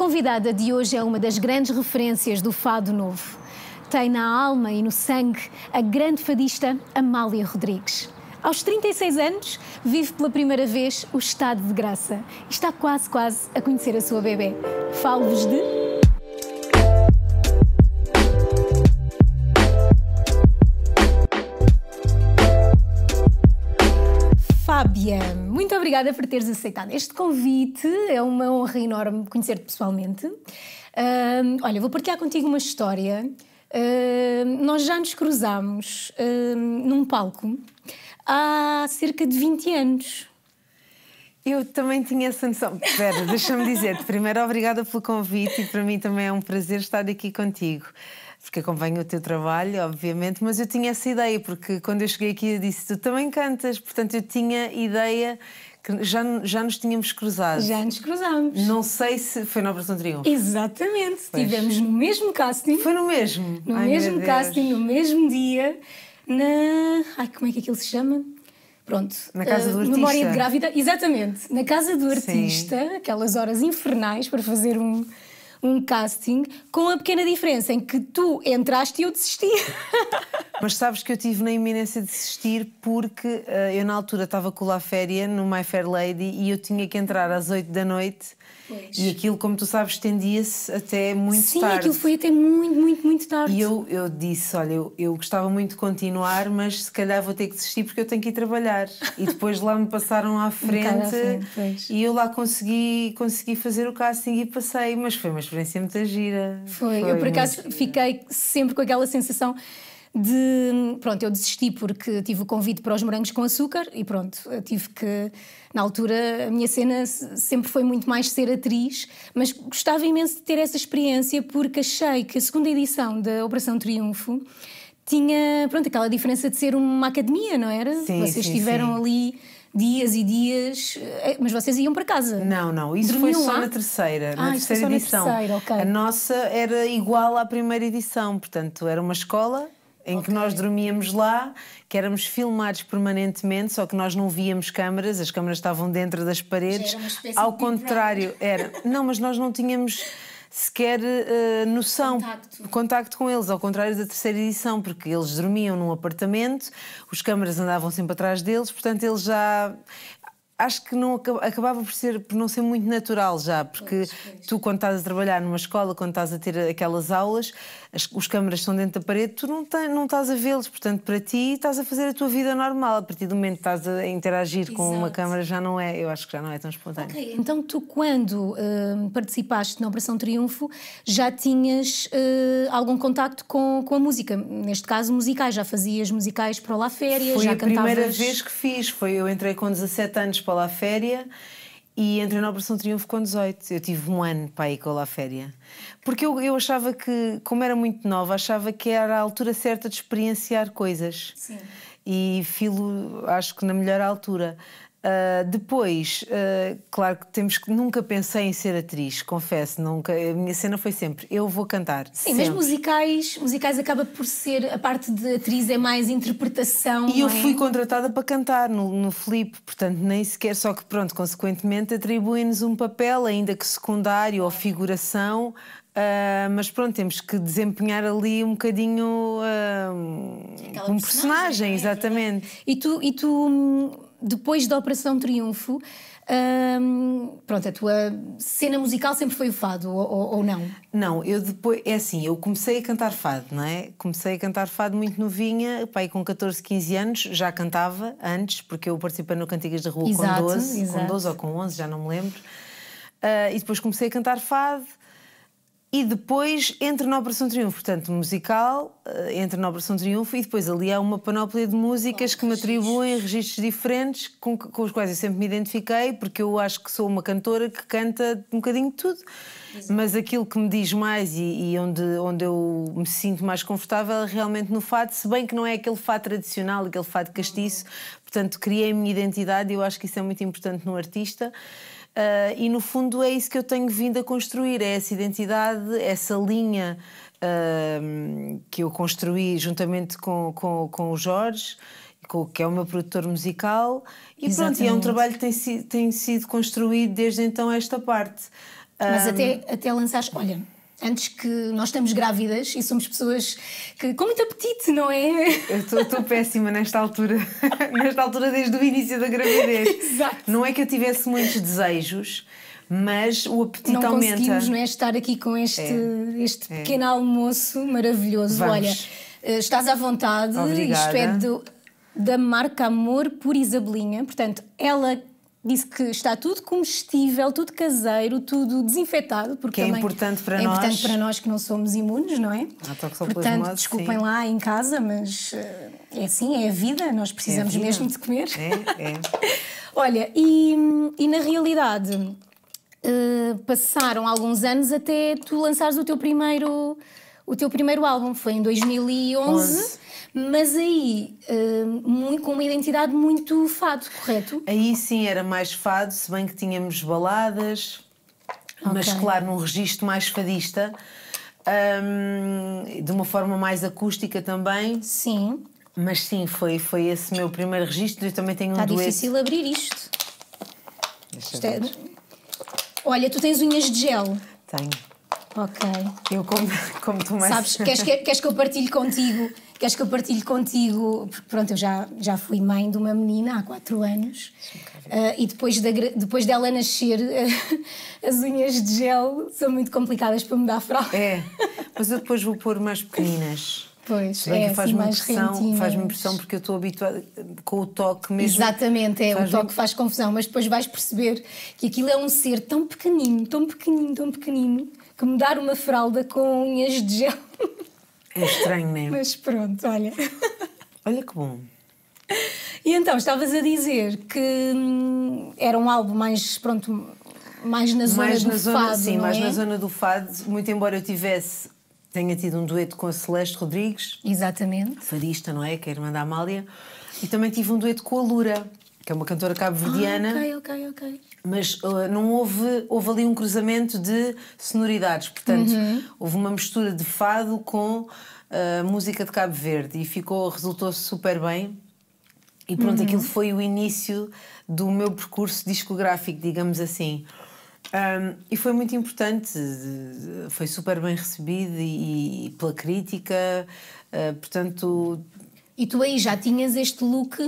convidada de hoje é uma das grandes referências do Fado Novo. Tem na alma e no sangue a grande fadista Amália Rodrigues. Aos 36 anos, vive pela primeira vez o estado de graça. Está quase, quase a conhecer a sua bebê. Falo-vos de Fábia, muito obrigada por teres aceitado este convite. É uma honra enorme conhecer-te pessoalmente. Uh, olha, vou partilhar contigo uma história. Uh, nós já nos cruzámos uh, num palco há cerca de 20 anos. Eu também tinha essa noção. Espera, deixa-me dizer-te. Primeiro, obrigada pelo convite e para mim também é um prazer estar aqui contigo porque acompanho o teu trabalho, obviamente, mas eu tinha essa ideia, porque quando eu cheguei aqui eu disse: Tu também cantas, portanto eu tinha ideia que já, já nos tínhamos cruzado. Já nos cruzámos. Não sei se foi na Operação Triunfo. Exatamente, pois. tivemos no mesmo casting. Foi no mesmo? No Ai, mesmo casting, no mesmo dia, na. Ai, como é que aquilo se chama? Pronto. Na casa do ah, artista. Memória de grávida, exatamente. Na casa do artista, Sim. aquelas horas infernais para fazer um um casting, com a pequena diferença em que tu entraste e eu desisti. Mas sabes que eu tive na iminência de desistir porque uh, eu na altura estava com a féria no My Fair Lady e eu tinha que entrar às 8 da noite pois. e aquilo, como tu sabes, estendia-se até muito Sim, tarde. Sim, aquilo foi até muito, muito, muito tarde. E eu, eu disse, olha, eu, eu gostava muito de continuar, mas se calhar vou ter que desistir porque eu tenho que ir trabalhar. E depois lá me passaram à frente, um à frente e eu lá consegui, consegui fazer o casting e passei, mas foi uma experiência muito gira. Foi, foi eu por acaso fiquei sempre com aquela sensação de. Pronto, eu desisti porque tive o convite para os morangos com açúcar e pronto, tive que. Na altura, a minha cena sempre foi muito mais ser atriz, mas gostava imenso de ter essa experiência porque achei que a segunda edição da Operação Triunfo tinha, pronto, aquela diferença de ser uma academia, não era? Sim, Vocês estiveram ali dias e dias, eh, mas vocês iam para casa. Não, não, isso Dormiam foi só lá? na terceira, ah, na terceira edição. Na terceira, okay. A nossa era igual à primeira edição, portanto, era uma escola em okay. que nós dormíamos lá, que éramos filmados permanentemente, só que nós não víamos câmaras, as câmaras estavam dentro das paredes. Ao contrário, era. Não, mas nós não tínhamos sequer uh, noção, contacto. contacto com eles, ao contrário da terceira edição, porque eles dormiam num apartamento, os câmaras andavam sempre atrás deles, portanto eles já acho que não acabava por, ser, por não ser muito natural já, porque pois, pois. tu, quando estás a trabalhar numa escola, quando estás a ter aquelas aulas, as, os câmaras estão dentro da parede, tu não, não estás a vê-los, portanto, para ti estás a fazer a tua vida normal. A partir do momento que estás a interagir Exato. com uma câmara, já não é, eu acho que já não é tão espontâneo. Ok, então tu, quando uh, participaste na Operação Triunfo, já tinhas uh, algum contacto com, com a música, neste caso musicais, já fazias musicais para lá férias, foi já cantavas... Foi a primeira vez que fiz, foi eu entrei com 17 anos para lá férias e entrei na Operação Triunfo com 18. Eu tive um ano para ir com a Féria. Porque eu, eu achava que, como era muito nova, achava que era a altura certa de experienciar coisas. Sim. E filo, acho que na melhor altura. Uh, depois, uh, claro que temos que nunca pensei em ser atriz, confesso, nunca. A minha cena foi sempre eu vou cantar. Sim, sempre. mas musicais, musicais acaba por ser a parte de atriz é mais interpretação. E eu é? fui contratada para cantar no, no Flip, portanto nem sequer só que pronto, consequentemente atribuem-nos um papel ainda que secundário ou figuração. Uh, mas pronto, temos que desempenhar ali um bocadinho um personagem, personagem é? exatamente. E tu, e tu depois da Operação Triunfo, hum, pronto, a tua cena musical sempre foi o fado, ou, ou, não? Não, eu depois, é assim, eu comecei a cantar fado, não é? Comecei a cantar fado muito novinha, pai com 14, 15 anos, já cantava antes, porque eu participei no Cantigas da Rua exato, com 12, exato. com 12 ou com 11, já não me lembro. Uh, e depois comecei a cantar fado, e depois entra na Operação Triunfo, portanto, musical, eh, entra na Operação Triunfo e depois ali há uma panóplia de músicas que me atribuem registros diferentes com, com os quais eu sempre me identifiquei, porque eu acho que sou uma cantora que canta um bocadinho de tudo. Exato. Mas aquilo que me diz mais e, e, onde, onde eu me sinto mais confortável é realmente no fato, se bem que não é aquele fato tradicional, aquele fato castiço. Uhum. Portanto, criei a minha identidade e eu acho que isso é muito importante no artista. Uh, e no fundo é isso que eu tenho vindo a construir: é essa identidade, essa linha uh, que eu construí juntamente com, com, com o Jorge que é o meu produtor musical, e Exatamente. pronto, e é um trabalho que tem, si, tem sido construído desde então esta parte. Mas um... Ah, até, até lançaste, olha, antes que nós estamos grávidas e somos pessoas que com muito apetite, não é? Eu estou péssima nesta altura, nesta altura desde o início da gravidez. Exato. Não é que eu tivesse muitos desejos, mas o apetite não aumenta. Não conseguimos não é, estar aqui com este, é. este é. pequeno almoço maravilhoso. Vamos. Olha, eh, estás à vontade, Obrigada. isto é do, da marca Amor por Isabelinha, portanto, ela Disse que está tudo comestível, tudo caseiro, tudo desinfetado, porque que é importante para é nós. É importante para nós que não somos imunes, não é? Portanto, desculpem sim. lá em casa, mas eh, é assim, é a vida, nós precisamos é vida. mesmo de comer. É, é. Olha, e, e na realidade, uh, passaram alguns anos até tu lançares o teu primeiro, o teu primeiro álbum, foi em 2011. 11 mas aí hum, com uma identidade muito fado, correto? Aí sim era mais fado, se bem que tínhamos baladas, okay. mas claro, num registro mais fadista, um, de uma forma mais acústica também. Sim. Mas sim, foi, foi esse meu primeiro registro. Eu também tenho Está um tá dueto. Está difícil abrir isto. isto é... Olha, tu tens unhas de gel. Tenho. Ok. Eu como, como tu mais... Sabes, queres queres que eu partilhe contigo Queres que eu partilhe contigo? Porque, pronto, eu já, já fui mãe de uma menina há 4 anos uh, e depois, depois dela nascer, uh, as unhas de gel são muito complicadas para mudar a fralda. É, mas eu depois vou pôr mais pequeninas. Pois, é, faz assim, faz-me impressão porque eu estou habituada com o toque mesmo. Exatamente, é, o toque faz confusão, mas depois vais perceber que aquilo é um ser tão pequenino, tão pequenino, tão pequenino, que mudar uma fralda com unhas de gel É estranho, não é? Mas pronto, olha. Olha que bom. E então, estavas a dizer que hum, era um álbum mais, pronto, mais na zona mais do fado, Sim, mais é? na zona do fado, muito embora eu tivesse, tenha tido um dueto com a Celeste Rodrigues. Exatamente. Fadista, não é? Que é a irmã da Amália. E também tive um dueto com a Lura que é uma cantora ah, cabo-verdiana. ok, ok, ok. Mas uh, não houve, houve ali um cruzamento de sonoridades, portanto, uhum. houve uma mistura de fado com uh, música de Cabo Verde e ficou, resultou super bem. E pronto, uhum. aquilo foi o início do meu percurso discográfico, digamos assim. Um, e foi muito importante, foi super bem recebido e, e pela crítica, uh, portanto. E tu aí já tinhas este look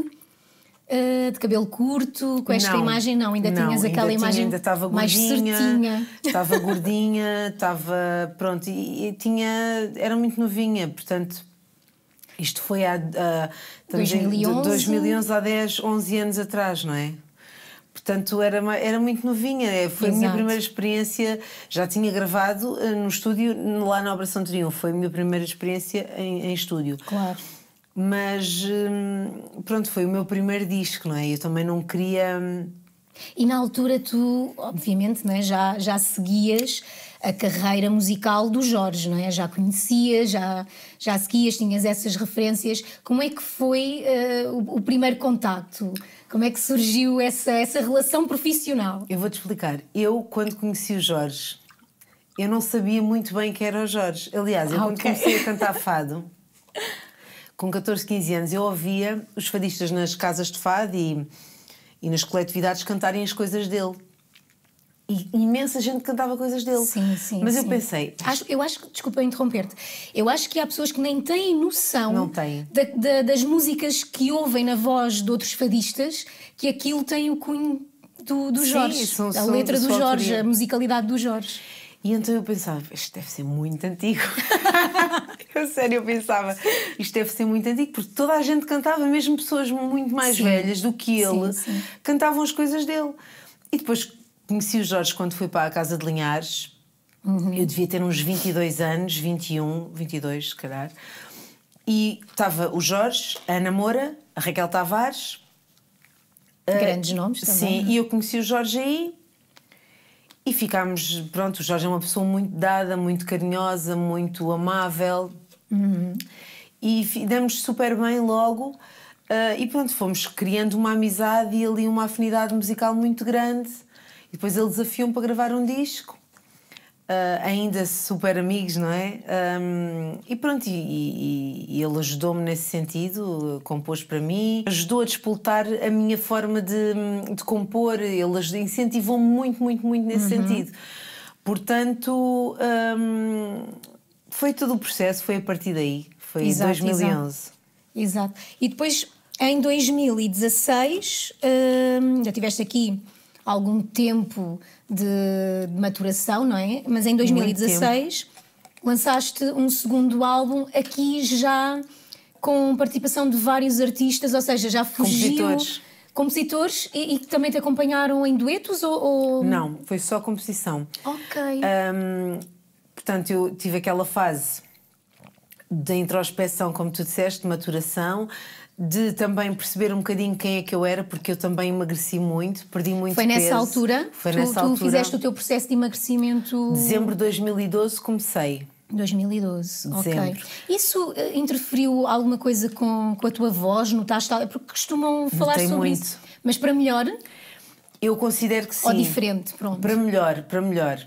uh, de cabelo curto, com esta não, imagem não, ainda não, tinhas aquela ainda imagem tinha, ainda estava mais certinha. Estava gordinha, estava pronto, e, e, tinha, era muito novinha, portanto isto foi há, há 2011. Em, 2011, há 10, 11 anos atrás, não é? Portanto, era, era muito novinha, é, foi Exato. a minha primeira experiência. Já tinha gravado eh, no estúdio, lá na Obração Triunfo, foi a minha primeira experiência em, em estúdio. Claro. Mas hum, pronto, foi o meu primeiro disco, não é? Eu também não queria. Hum, e na altura tu, obviamente, não é? já, já seguias a carreira musical do Jorge, não é? Já conhecias, já, já seguias, tinhas essas referências. Como é que foi uh, o, o, primeiro contacto? Como é que surgiu essa, essa relação profissional? Eu vou-te explicar. Eu, quando conheci o Jorge, eu não sabia muito bem quem era o Jorge. Aliás, eu ah, quando okay. comecei a cantar fado, com 14, 15 anos, eu ouvia os fadistas nas casas de fado e, e nas coletividades cantarem as coisas dele. E imensa gente cantava coisas dele. Sim, sim. Mas eu pensei. Acho, eu acho que, desculpa interromper-te, eu acho que há pessoas que nem têm noção têm. Da, da, das músicas que ouvem na voz de outros fadistas, que aquilo tem o cunho do, do Jorge, sim, são, a letra são, do Jorge, autoria. a musicalidade do Jorge. E então eu pensava, isto deve ser muito antigo. eu sério eu pensava, isto deve ser muito antigo, porque toda a gente cantava, mesmo pessoas muito mais sim. velhas do que ele, sim, sim. cantavam as coisas dele. E depois conheci o Jorge quando fui para a Casa de Linhares. Uhum. Eu devia ter uns 22 anos, 21, 22 se calhar. E estava o Jorge, a Ana Moura, a Raquel Tavares. Eh, Grandes uh, nomes também. Sim, é? e eu conheci o Jorge aí e ficámos, pronto, o Jorge é uma pessoa muito dada, muito carinhosa, muito amável. Uhum. E demos super bem logo. Uh, e pronto, fomos criando uma amizade e ali uma afinidade musical muito grande. E depois ele desafiou-me para gravar um disco. Uh, ainda super amigos, não é? Um, e pronto, e, e, e ele ajudou-me nesse sentido, compôs para mim, ajudou a despoltar a minha forma de, de compor, ele incentivou-me muito, muito, muito nesse uhum. sentido. Portanto, um, foi todo o processo, foi a partir daí, foi em 2011. Exato. exato. E depois, em 2016, hum, já estiveste aqui algum tempo de, de maturação, não é? Mas em 2016 lançaste um segundo álbum aqui já com participação de vários artistas, ou seja, já fugiu... Compositores. Compositores e, que também te acompanharam em duetos ou, ou... Não, foi só composição. Ok. Um, portanto, eu tive aquela fase de introspecção, como tu disseste, de maturação, de também perceber um bocadinho quem é que eu era, porque eu também emagreci muito, perdi muito Foi peso. nessa altura? Foi tu, nessa tu altura. Tu fizeste o teu processo de emagrecimento? Dezembro de 2012 comecei. 2012, Dezembro. ok. Isso eh, interferiu alguma coisa com, com a tua voz? Notaste? Porque costumam falar Notei sobre muito. isso. Mas para melhor? Eu considero que sim. Ou diferente, pronto. Para melhor, para melhor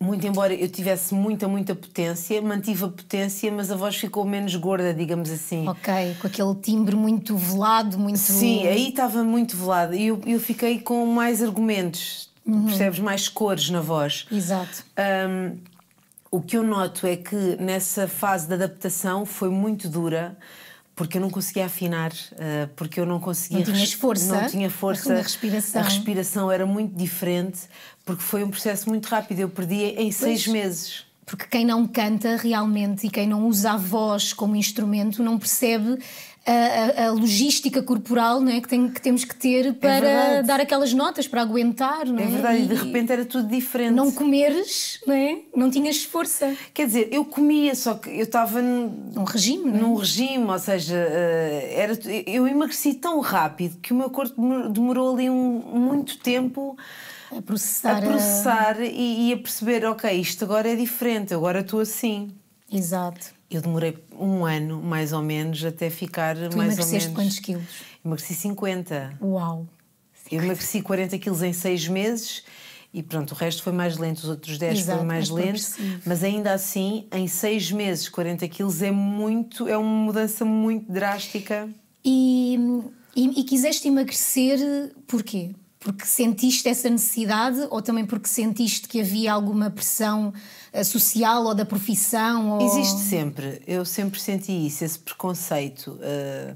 muito embora eu tivesse muita, muita potência, mantive a potência, mas a voz ficou menos gorda, digamos assim. Ok, com aquele timbre muito velado, muito. Sim, aí estava muito velado e eu, eu fiquei com mais argumentos, uhum. percebes? Mais cores na voz. Exato. Um, o que eu noto é que nessa fase de adaptação foi muito dura porque eu não conseguia afinar, ah, porque eu não conseguia. Não tinha força. Não tinha força. A respiração. A respiração era muito diferente, porque foi um processo muito rápido, eu perdi em pois. seis meses porque quem não canta realmente e quem não usa a voz como instrumento não percebe a, a, a logística corporal né que, tem, que temos que ter é para é dar aquelas notas, para aguentar. Não é, é verdade, e de repente era tudo diferente. Não comeres, não, é? não tinhas força. Quer dizer, eu comia, só que eu estava num regime, é? num regime, ou seja, eh, era, eu emagreci tão rápido que o meu corpo demorou ali um, muito tempo a processar. A processar a... E, e, a perceber, ok, isto agora é diferente, agora estou assim. Exato. Eu demorei um ano, mais ou menos, até ficar tu mais ou menos. quantos quilos? Emagreci 50. Uau! 50. Eu emagreci 40 quilos em seis meses e pronto, o resto foi mais lento, os outros 10 foram mais lento, mas ainda assim, em seis meses, 40 quilos é muito, é uma mudança muito drástica. E, e, e quiseste emagrecer porquê? porque sentiste essa necessidade ou também porque sentiste que havia alguma pressão eh, social ou da profissão? Ou... Existe sempre, eu sempre senti isso, esse preconceito. Eh,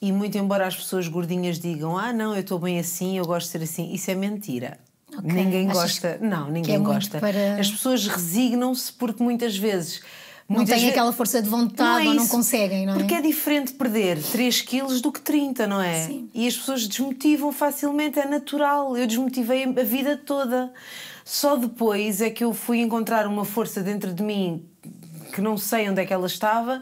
e muito embora as pessoas gordinhas digam, ah não, eu estou bem assim, eu gosto de ser assim, isso é mentira. Okay. Ninguém Achas gosta, não, é ninguém é gosta. Para... As pessoas resignam-se porque muitas vezes não Muitas têm aquela força de vontade não é ou não conseguem, não é? Porque é diferente perder 3 quilos do que 30, não é? Sim. E as pessoas desmotivam facilmente, é natural. Eu desmotivei a vida toda. Só depois é que eu fui encontrar uma força dentro de mim que não sei onde é que ela estava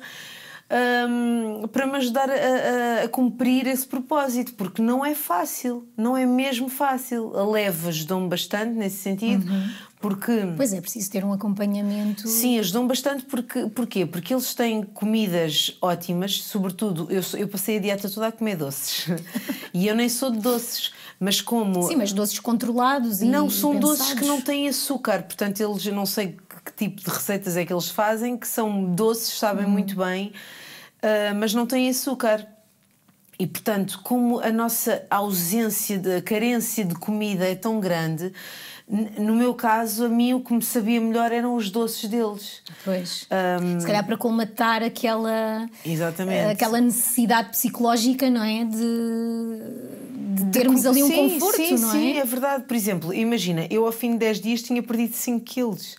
um, para me ajudar a, a, a, cumprir esse propósito, porque não é fácil, não é mesmo fácil. A leve ajudou-me bastante nesse sentido, uhum. porque. Pois é, é, preciso ter um acompanhamento. Sim, ajudou-me bastante porque, porquê? Porque eles têm comidas ótimas, sobretudo eu, eu passei a dieta toda a comer doces e eu nem sou de doces. Mas como. Sim, mas doces controlados e. Não, são pensados. doces que não têm açúcar, portanto, eles, eu não sei que tipo de receitas é que eles fazem, que são doces, sabem hum. muito bem, uh, mas não têm açúcar. E portanto, como a nossa ausência, de, a carência de comida é tão grande, no meu caso, a mim o que me sabia melhor eram os doces deles. Pois. Um... Se calhar para colmatar aquela. Exatamente. Aquela necessidade psicológica, não é? De, de termos de... ali um sim, conforto, sim, não sim, é? Sim, é verdade. Por exemplo, imagina, eu ao fim de 10 dias tinha perdido 5 quilos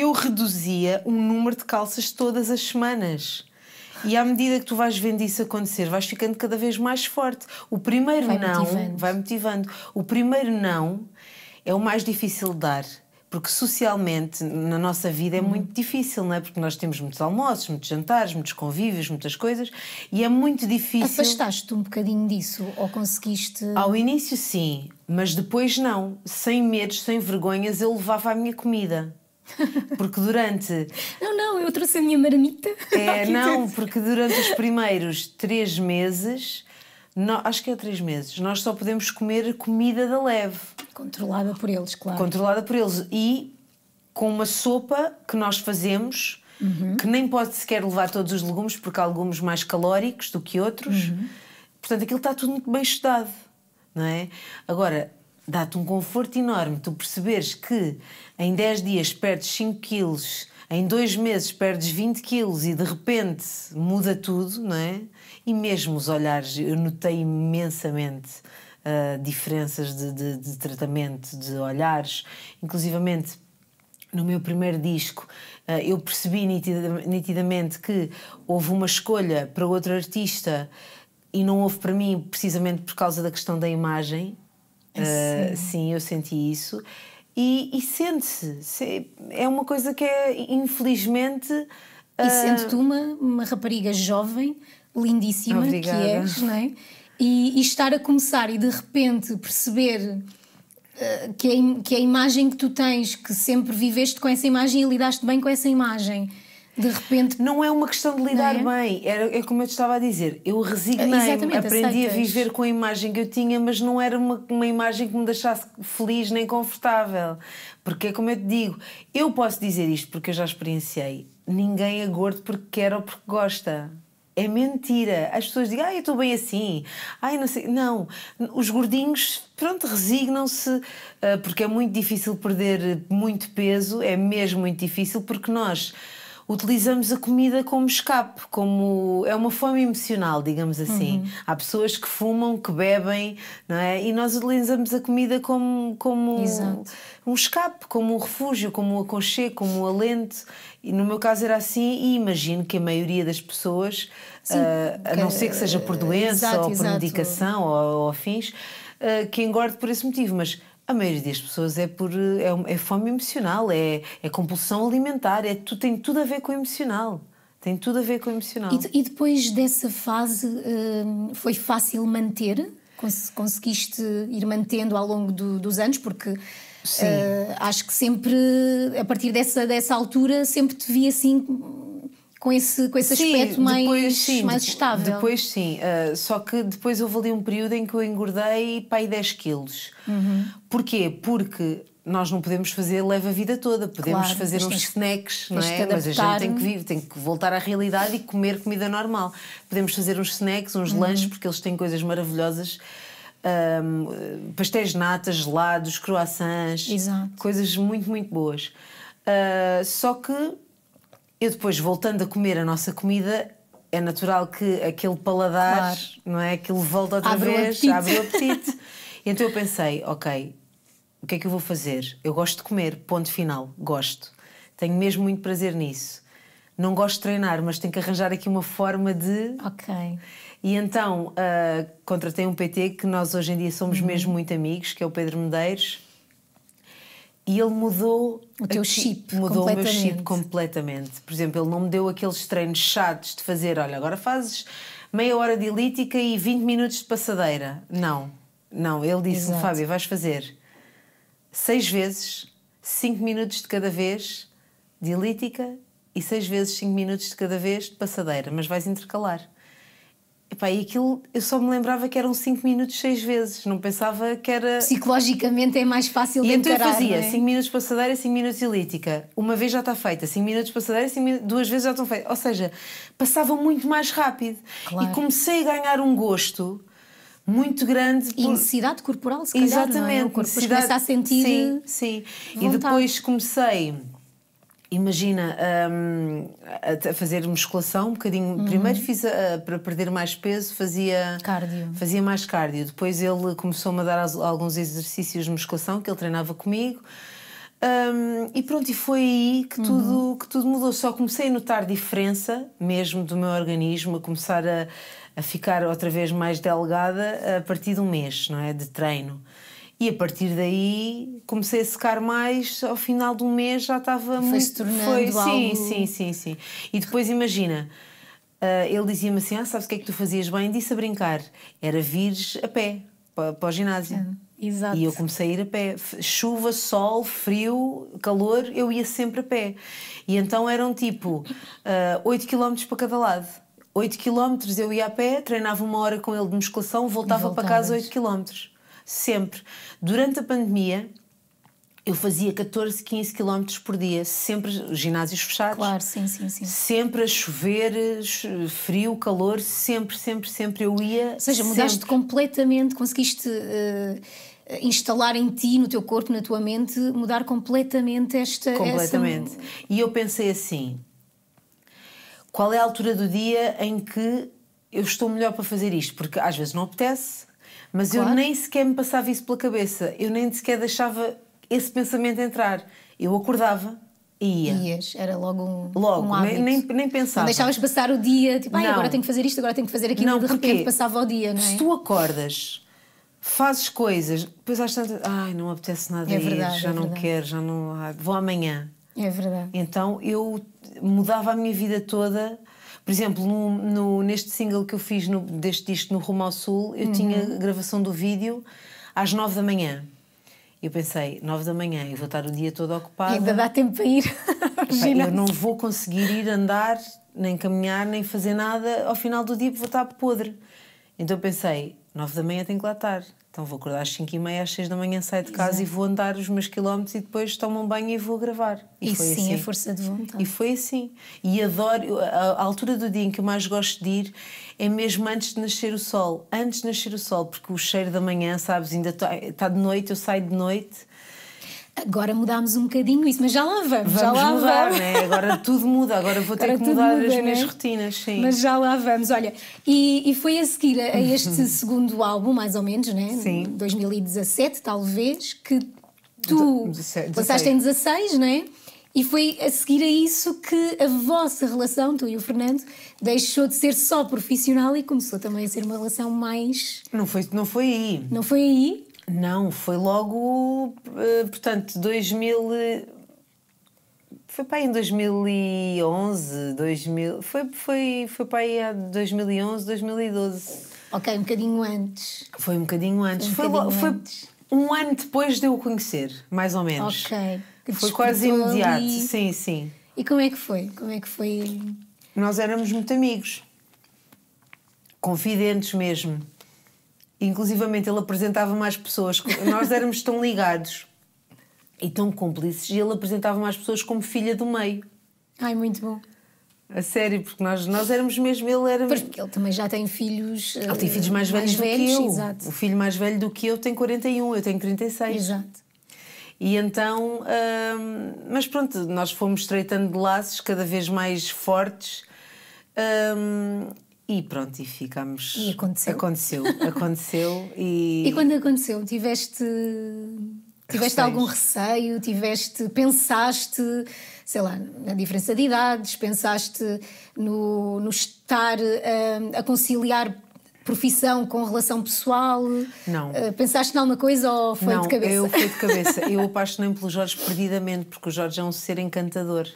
eu reduzia o número de calças todas as semanas. E à medida que tu vais vendo isso acontecer, vais ficando cada vez mais forte. O primeiro vai não motivando. vai motivando. O primeiro não é o mais difícil de dar. Porque socialmente, na nossa vida, é hum. muito difícil, não é? Porque nós temos muitos almoços, muitos jantares, muitos convívios, muitas coisas, e é muito difícil. Afastaste-te um bocadinho disso ou conseguiste. Ao início, sim, mas depois não. Sem medos, sem vergonhas, eu levava a minha comida. Porque durante. não, não, eu trouxe a minha maramita. É, não, porque durante os primeiros três meses. acho que é três meses. Nós só podemos comer comida da leve. Controlada por eles, claro. Controlada por eles. E com uma sopa que nós fazemos, uhum. que nem pode sequer levar todos os legumes, porque há legumes mais calóricos do que outros. Uhum. Portanto, aquilo está tudo muito bem estudado, não é? Agora, dá-te um conforto enorme tu perceberes que em 10 dias perdes 5 quilos, em 2 meses perdes 20 quilos e de repente muda tudo, não é? E mesmo os olhares, eu notei imensamente uh, diferenças de, de, de tratamento, de olhares, inclusivamente no meu primeiro disco, ah, eu percebi nitidamente que houve uma escolha para outro artista e não houve para mim, precisamente por causa da questão da imagem. É, sim. Uh, sim, eu senti isso e, e sente-se. é uma coisa que é, infelizmente. E uh... sente-te uma, uma rapariga jovem, lindíssima, Obrigada. que és, não é? E, e, estar a começar e de repente perceber. Ah, que, é que é a imagem que tu tens, que sempre viveste com essa imagem e lidaste bem com essa imagem, de repente. Não é uma questão de lidar é? bem. Era, é como eu te estava a dizer. Eu resignei aprendi aceitas. a viver com a imagem que eu tinha, mas não era uma, uma imagem que me deixasse feliz nem confortável. Porque é como eu te digo, eu posso dizer isto porque eu já experienciei. Ninguém é gordo porque quer ou porque gosta. É mentira. As pessoas dizem, ah, eu estou bem assim. Ai, não sei. Não. Os gordinhos, pronto, resignam-se, ah, porque é muito difícil perder muito peso, é mesmo muito difícil, porque nós utilizamos a comida como escape, como é uma fome emocional, digamos assim. Uhum. Há pessoas que fumam, que bebem, não é? E nós utilizamos a comida como, como um escape, como um refúgio, como um aconchego, como um alento. E no meu caso era assim, e imagino que a maioria das pessoas, Sim, uh, a não é, ser que seja por eh, doença exato, ou por exato. medicação ou, ou afins, uh, que engorde por esse motivo, mas a maioria das pessoas é por é, é fome emocional, é, é compulsão alimentar, é, tu, tem tudo a ver com o emocional. Tem tudo a ver com o emocional. E, e depois dessa fase hum, foi fácil manter? conseguiste ir mantendo ao longo do, dos anos? Porque Uh, acho que sempre, a partir dessa, dessa altura, sempre te vi assim com esse, com esse sim, aspecto mais, depois, sim, mais estável. Depois sim, uh, só que depois houve ali um período em que eu engordei pai 10 quilos. Uhum. Porquê? Porque nós não podemos fazer leva a vida toda, podemos claro, fazer uns snacks, não é? Mas a gente tem que viver, tem que voltar à realidade e comer comida normal. Podemos fazer uns snacks, uns uhum. lanches, porque eles têm coisas maravilhosas. Um, pastéis natas, gelados, croissants, Exato. coisas muito, muito boas. Uh, só que eu depois, voltando a comer a nossa comida, é natural que aquele paladar, claro. não é? Aquilo volta outra abre vez, o abre o apetite. então eu pensei, ok, o que é que eu vou fazer? Eu gosto de comer, ponto final, gosto. Tenho mesmo muito prazer nisso. Não gosto de treinar, mas tenho que arranjar aqui uma forma de. Ok. E então uh, contratei um PT que nós hoje em dia somos uhum. mesmo muito amigos, que é o Pedro Medeiros e ele mudou o teu chip, mudou o meu chip completamente. Por exemplo, ele não me deu aqueles treinos chatos de fazer, olha, agora fazes meia hora de elítica e 20 minutos de passadeira. Não. Não, ele disse-me, Fábio, vais fazer seis vezes, cinco minutos de cada vez de elítica e seis vezes cinco minutos de cada vez de passadeira, mas vais intercalar. Epá, e aquilo eu só me lembrava que eram 5 minutos 6 vezes, não pensava que era. Psicologicamente é mais fácil e de encarar, então eu fazia 5 é? minutos passadeira, 5 minutos elítica. Uma vez já está feita, 5 minutos passadeira, cinco duas vezes já estão feitas. Ou seja, passava muito mais rápido. Claro. E comecei a ganhar um gosto muito grande. Por... E necessidade corporal, se calhar, Exatamente, não é? O corpo necessidade... começa a sentir. Sim, sim. Vontade. E depois comecei Imagina um, a fazer musculação um bocadinho. Uhum. Primeiro fiz a, para perder mais peso, fazia cardio. fazia mais cardio. Depois ele começou-me a dar alguns exercícios de musculação que ele treinava comigo. Um, e pronto, e foi aí que uhum. tudo, que tudo mudou. Só comecei a notar diferença mesmo do meu organismo, a começar a, a ficar outra vez mais delgada a partir de um mês, não é? De treino. E a partir daí comecei a secar mais, ao final do mês já estava foi muito. Foi-se tornando foi, algo... Sim, sim, sim, sim. E depois imagina, uh, ele dizia-me assim: Ah, sabes o que é que tu fazias bem? Disse a brincar: era vires a pé para, para o ginásio. Exato. E eu comecei a ir a pé. Chuva, sol, frio, calor, eu ia sempre a pé. E então eram tipo uh, 8 km para cada lado. 8 km eu ia a pé, treinava uma hora com ele de musculação, voltava para casa 8 km sempre. Durante a pandemia, eu fazia 14, 15 quilómetros por dia, sempre ginásios fechados. Claro, sim, sim, sim. Sempre a chover, frio, calor, sempre, sempre, sempre eu ia. Ou seja, mudaste sempre. completamente, conseguiste uh, instalar em ti, no teu corpo, na tua mente, mudar completamente esta. Completamente. Essa... E eu pensei assim: qual é a altura do dia em que eu estou melhor para fazer isto? Porque às vezes não apetece mas claro. eu nem sequer me passava isso pela cabeça, eu nem sequer deixava esse pensamento entrar. Eu acordava e ia. Ias, era logo um. Logo, um nem, nem, nem, pensava. Não deixavas passar o dia, tipo, ah, agora tenho que fazer isto, agora tenho que fazer aquilo, não, de repente passava o dia, não é? Se tu acordas fazes coisas, depois às tantas, ai, não apetece nada é verdade, ir, já é não quero, já não. vou amanhã. É verdade. Então eu mudava a minha vida toda por exemplo, no, no, neste single que eu fiz no, deste disco no Rumo ao Sul, eu uhum. tinha gravação do vídeo às 9 da manhã. Eu pensei, 9 da manhã, eu vou estar o dia todo ocupado. Ainda dá tempo para ir. eu não vou conseguir ir andar, nem caminhar, nem fazer nada ao final do dia, vou estar podre. Então pensei, 9 da manhã tenho que lá estar. Então vou acordar às 5 e meia, às 6 da manhã saio de casa Exato. e vou andar os meus quilómetros e depois tomo um banho e vou gravar. E, e sim, assim. a força de vontade. E foi assim. E adoro, a, a, altura do dia em que eu mais gosto de ir é mesmo antes de nascer o sol. Antes de nascer o sol, porque o cheiro da manhã, sabes, ainda está tá de noite, eu saio de noite Agora mudámos um bocadinho isso, mas já lá vamos. vamos já lá mudar, vamos. Né? Agora tudo muda, agora vou ter agora que mudar muda, as minhas né? rotinas, sim. Mas já lá vamos, olha. E, e foi a seguir a, a este segundo álbum, mais ou menos, né? Sim. 2017, talvez, que tu passaste em 16, né E foi a seguir a isso que a vossa relação, tu e o Fernando, deixou de ser só profissional e começou também a ser uma relação mais. Não foi, não foi aí. Não foi aí? Não, foi logo, eh, portanto, 2000. Foi para aí em 2011, 2000. Foi, foi, foi para aí em 2011, 2012. Ok, um bocadinho antes. Foi um bocadinho antes. Um foi, bocadinho foi antes. um ano depois de eu o conhecer, mais ou menos. Ok. Que foi quase imediato, ali. sim, sim. E como é que foi? Como é que foi? Nós éramos muito amigos. Confidentes mesmo. Inclusivamente ele apresentava mais pessoas. Nós éramos tão ligados e tão cúmplices e ele apresentava mais pessoas como filha do meio. Ai, muito bom. A sério, porque nós, nós éramos mesmo, ele era. Porque ele também já tem filhos. Ele tem eh, filhos mais velhos, velhos do que eu. Exato. O filho mais velho do que eu tem 41, eu tenho 36. Exato. E então. Hum, mas pronto, nós fomos estreitando laços cada vez mais fortes. Hum, e pronto, e ficámos. E aconteceu. Aconteceu, aconteceu e. E quando aconteceu, tiveste. Tiveste Receios. algum receio? Tiveste, pensaste, sei lá, na diferença de idades, pensaste no, no estar a, hum, a conciliar profissão com relação pessoal? Não. Eh, pensaste em alguma coisa ou foi Não, de cabeça? Eu fui de cabeça. eu apaixonei-me pelo Jorge perdidamente, porque o Jorge é um ser encantador.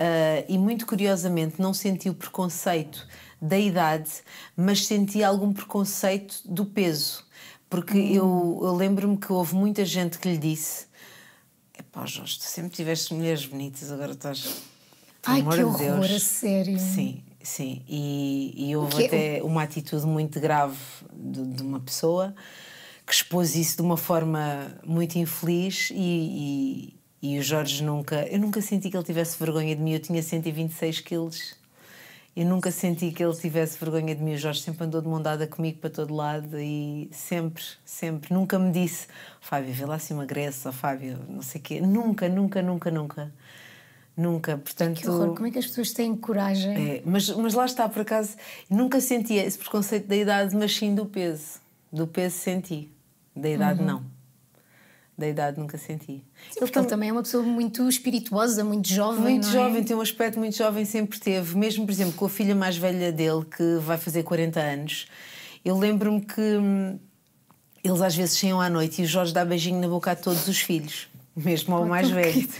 Uh, e muito curiosamente não senti o preconceito da idade, mas senti algum preconceito do peso. Porque hum. eu, eu lembro-me que houve muita gente que lhe disse: é pá, Jorge, tu sempre tiveste mulheres bonitas, agora estás. Ai, que horror, Deus. a sério. Sim, sim. E, e houve até uma atitude muito grave de, de, uma pessoa que expôs isso de uma forma muito infeliz e, e, e o Jorge nunca. Eu nunca senti que ele tivesse vergonha de mim, eu tinha 126 quilos. Eu nunca senti que ele tivesse vergonha de mim. O Jorge sempre andou de mão dada comigo para todo lado e sempre, sempre, nunca me disse Fábio, vê lá se uma Grécia, Fábio, não sei o quê. Nunca, nunca, nunca, nunca. Nunca, portanto... Que horror, como é que as pessoas têm coragem? É, mas, mas lá está, por acaso, nunca senti esse preconceito da idade, mas sim do peso. Do peso senti, da idade uhum. não da idade nunca senti. Sim, ele, tam... ele, também é uma pessoa muito espirituosa, muito jovem. Muito é? jovem, tem um aspecto muito jovem, sempre teve. Mesmo, por exemplo, com a filha mais velha dele, que vai fazer 40 anos, eu lembro-me que hum, eles às vezes saíam à noite e o Jorge dá beijinho na boca a todos os filhos, mesmo ao oh, mais velho. Querido.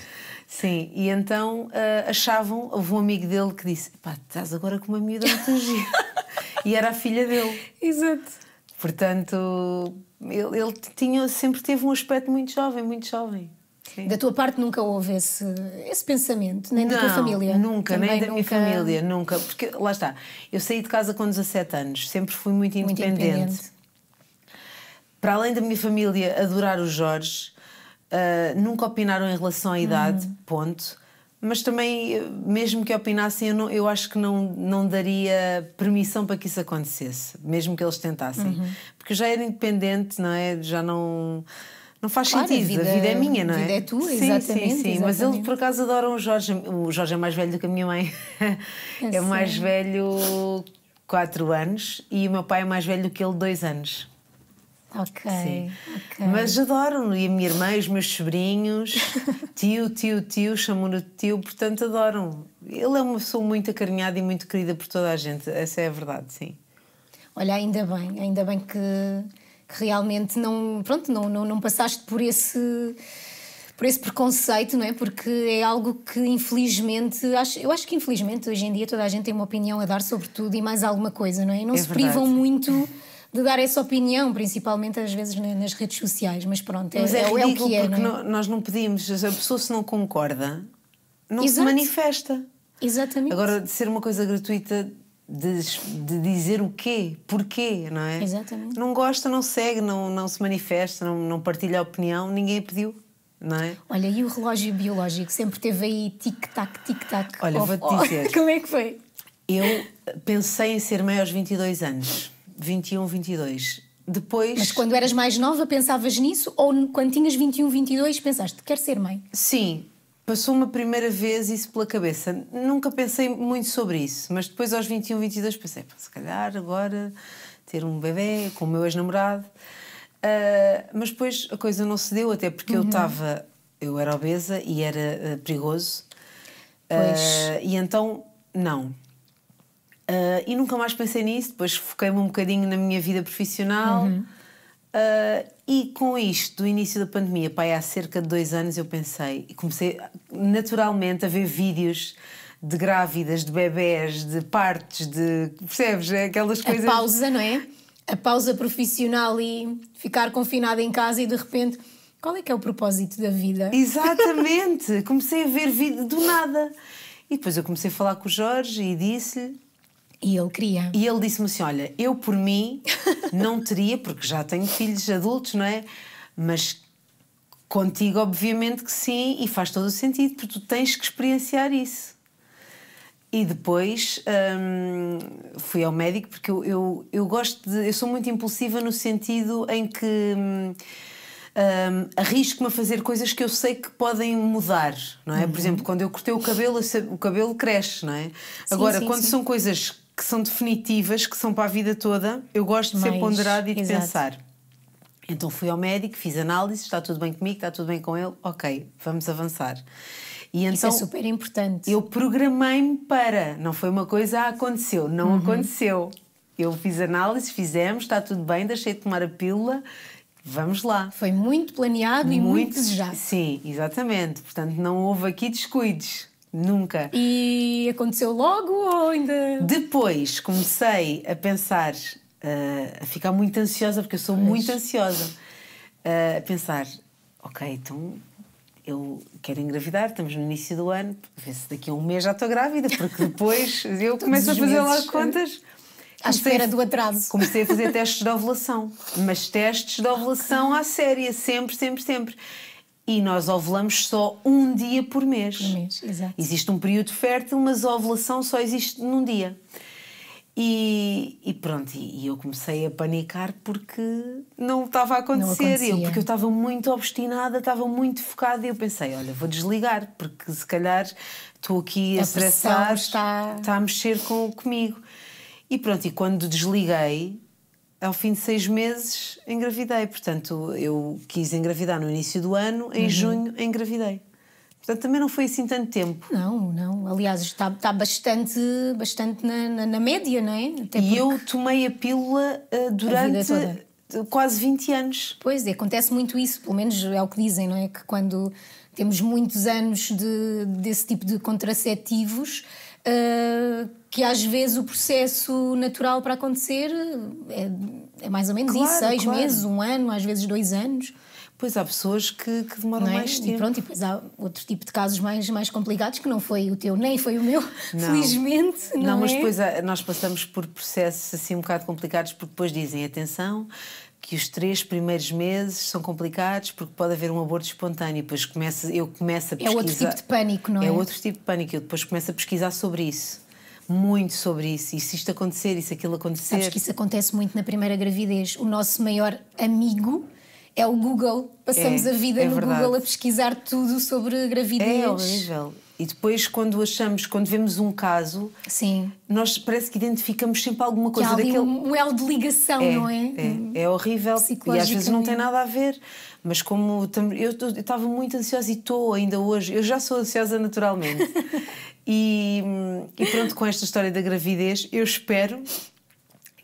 Sim, e então uh, achavam, houve um amigo dele que disse: pá, estás agora com uma miúda muito gira. e era a filha dele. Exato. Portanto, ele, ele tinha, sempre teve um aspecto muito jovem, muito jovem. Sim. Da tua parte nunca houve esse, esse pensamento, nem não, da tua família? Nunca, Também nem da nunca... minha família, nunca. Porque lá está, eu saí de casa com 17 anos, sempre fui muito independente. Muito independente. Para além da minha família adorar o Jorge, uh, nunca opinaram em relação à idade, hum. ponto mas também, eh, mesmo que opinassem, eu, não, eu acho que não, não daria permissão para que isso acontecesse, mesmo que eles tentassem. Uhum. Porque já era independente, não é? Já não. Não faz claro, sentido, a vida, a vida, é minha, não é? A vida é tua, sim, exatamente. Sim, sim, exatamente. mas eles por acaso adoram o Jorge. O Jorge é mais velho do que a minha mãe. é, é mais velho 4 anos e o meu pai é mais velho do que ele 2 anos. Ok. Sim. Okay. Mas adoram-no. E a minha irmã, os meus sobrinhos, tio, tio, tio, chamam-no tio, portanto adoram. Ele é uma pessoa muito acarinhada e muito querida por toda a gente. Essa é a verdade, sim. Olha, ainda bem, ainda bem que, que realmente não, pronto, não, não, não passaste por esse por esse preconceito, não é? Porque é algo que infelizmente, acho, eu acho que infelizmente hoje em dia toda a gente tem uma opinião a dar sobre tudo e mais alguma coisa, não é? E não é se verdade. privam muito de dar essa opinião, principalmente às vezes nas redes sociais, mas pronto, mas é, é, é o que é. Porque não é? nós não pedimos, a pessoa se não concorda, não Exato. se manifesta. Exatamente. Agora, de ser uma coisa gratuita, de, de, dizer o quê, porquê, não é? Exatamente. Não gosta, não segue, não, não se manifesta, não, não partilha a opinião, ninguém a pediu. Não é? Olha, e o relógio biológico sempre teve aí tic-tac, tic-tac. Olha, vou-te dizer. Como é que foi? Eu pensei em ser mãe aos 22 anos. 21, 22. Depois... Mas quando eras mais nova pensavas nisso ou quando tinhas 21, 22 pensaste, quer ser mãe? Sim, passou uma primeira vez isso pela cabeça. Nunca pensei muito sobre isso, mas depois aos 21, 22 pensei, se calhar agora ter um bebê com o meu ex-namorado. Uh, mas depois a coisa não se deu, até porque uhum. eu estava, eu era obesa e era uh, perigoso. Pois. Uh, e então, não, Uh, e nunca mais pensei nisso, depois foquei-me um bocadinho na minha vida profissional. Uhum. Uh, e com isto, do início da pandemia, pai, há cerca de dois anos, eu pensei e comecei naturalmente a ver vídeos de grávidas, de bebés, de partes, de. percebes? É aquelas coisas. A pausa, não é? A pausa profissional e ficar confinada em casa e de repente. Qual é que é o propósito da vida? Exatamente! comecei a ver vídeo do nada. E depois eu comecei a falar com o Jorge e disse-lhe e ele queria. E ele disse-me assim: Olha, eu por mim não teria, porque já tenho filhos adultos, não é? Mas contigo, obviamente que sim, e faz todo o sentido, porque tu tens que experienciar isso. E depois hum, fui ao médico, porque eu, eu, eu, gosto de. Eu sou muito impulsiva no sentido em que. Hum, hum arrisco-me a fazer coisas que eu sei que podem mudar, não é? Uhum. Por exemplo, quando eu cortei o cabelo, o cabelo cresce, não é? Sim, Agora, sim, quando sim. são coisas que são definitivas, que são para a vida toda, eu gosto de Mais, ser ponderado e de exato. pensar. Então fui ao médico, fiz análises, está tudo bem comigo, está tudo bem com ele, ok, vamos avançar. E então, Isso é então super importante. Eu programei-me para, não foi uma coisa, aconteceu, não uhum. aconteceu. Eu fiz análises, fizemos, está tudo bem, deixei de tomar a pílula, vamos lá. Foi muito planeado muito, e muito desejado. Sim, exatamente. Portanto, não houve aqui descuidos. Nunca. E aconteceu logo ou ainda? Depois comecei a pensar, uh, a ficar muito ansiosa, porque eu sou pois. muito ansiosa, uh, a pensar: ok, então eu quero engravidar, estamos no início do ano, ver se daqui a um mês já estou grávida, porque depois eu começo a fazer lá contas. À espera do atraso. Comecei a fazer testes de ovulação, mas testes de ovulação okay. à séria, sempre, sempre, sempre e nós ovulamos só um dia por mês. Por mês Existe um período fértil, mas a ovulação só existe num dia. E, e pronto, e, e, eu comecei a panicar porque não estava a acontecer. Eu, porque eu estava muito obstinada, estava muito focada e eu pensei: olha, vou desligar, porque se calhar estou aqui a, a estressar, está... está a mexer com, comigo. E pronto, e quando desliguei, ao fim de seis meses engravidei. Portanto, eu quis engravidar no início do ano, em uhum. junho engravidei. Portanto, também não foi assim tanto tempo. Não, não. Aliás, está, está bastante, bastante na, na, na média, não é? Até e eu tomei a pílula uh, durante a quase 20 anos. Pois é, acontece muito isso, pelo menos é o que dizem, não é? Que quando temos muitos anos de, desse tipo de contraceptivos uh, que às vezes o processo natural para acontecer é, é mais ou menos claro, isso, seis claro. meses, um ano, às vezes dois anos. Pois há pessoas que, que demoram é? mais tempo. E pronto, e depois há outro tipo de casos mais, mais complicados que não foi o teu, nem foi o meu, não. felizmente. Não, não é? mas depois nós passamos por processos assim um bocado complicados porque depois dizem atenção, que os três primeiros meses são complicados porque pode haver um aborto espontâneo. Depois começa eu começo a pesquisar. É outro tipo de pânico, não é? É outro tipo de pânico. Eu depois começo a pesquisar sobre isso. Muito sobre isso. E se isto acontecer, e se aquilo acontecer. acho que isso acontece muito na primeira gravidez. O nosso maior amigo é o Google. Passamos é, a vida é no verdade. Google a pesquisar tudo sobre gravidez. É horrível. E depois, quando achamos, quando vemos um caso, Sim. nós parece que identificamos sempre alguma coisa. Que há daquele... um, um elo de ligação, é, não é? É, é horrível e às vezes não tem nada a ver. Mas como eu estava muito ansiosa e estou ainda hoje, eu já sou ansiosa naturalmente. e, e pronto, com esta história da gravidez, eu espero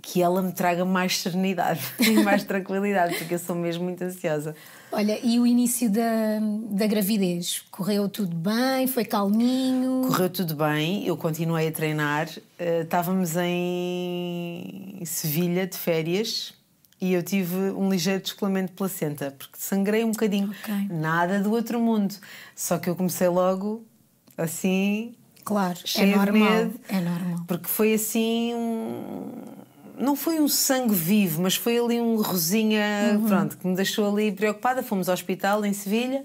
que ela me traga mais serenidade e mais tranquilidade, porque eu sou mesmo muito ansiosa. Olha, e o início da, da gravidez? Correu tudo bem? Foi calminho? Correu tudo bem, eu continuei a treinar. Uh, estávamos em Sevilha de férias e eu tive um ligeiro descolamento de placenta, porque sangrei um bocadinho. Okay. Nada do outro mundo. Só que eu comecei logo assim. Claro, é normal. Medo, é normal. Porque foi assim um não foi um sangue vivo, mas foi ali um rosinha, uhum. pronto, que me deixou ali preocupada. Fomos ao hospital em Sevilha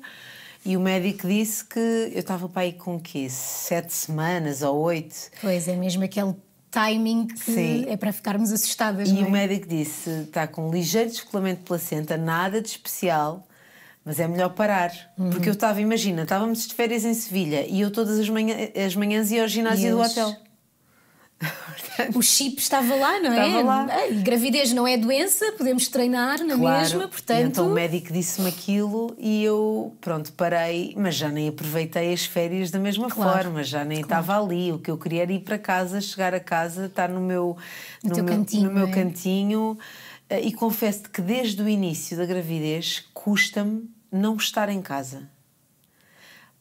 e o médico disse que eu estava para aí com quê? Sete semanas ou oito. Pois é, mesmo aquele timing que Sim. é para ficarmos assustadas. E é? o médico disse: está com um ligeiro descolamento de placenta, nada de especial. Mas é melhor parar, uhum. porque eu estava, imagina, estávamos de férias em Sevilha e eu todas as, manhã, as manhãs ia ao ginásio do hotel o chip estava lá, não é? estava é? Lá. Gravidez não é doença, podemos treinar na claro. mesma, portanto. E então o médico disse-me aquilo e eu, pronto, parei, mas já nem aproveitei as férias da mesma claro. forma, já nem claro. estava ali. O que eu queria era ir para casa, chegar a casa, estar no meu, no, no meu, cantinho, no meu é? cantinho. Eh, e confesso que desde o início da gravidez custa-me não estar em casa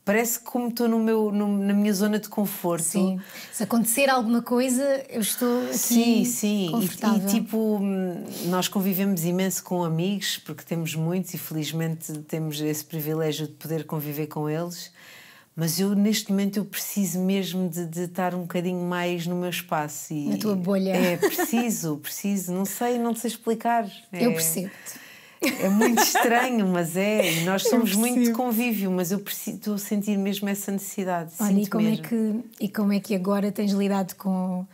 parece como estou no meu, no, na minha zona de conforto. Sim. Se acontecer alguma coisa, eu estou aqui Sim, sim. E, e, tipo, hum, nós convivemos imenso com amigos, porque temos muitos e felizmente temos esse privilégio de poder conviver com eles. Mas eu, neste momento, eu preciso mesmo de, de estar um bocadinho mais no meu espaço. E, Na tua bolha. É, preciso, preciso. Não sei, não sei explicar. Eu é... percebo-te. É muito estranho, mas é. Nós somos muito de convívio, mas eu preciso, estou a sentir mesmo essa necessidade. Olha, e como, é mesmo. É que, e como é que agora tens lidado com,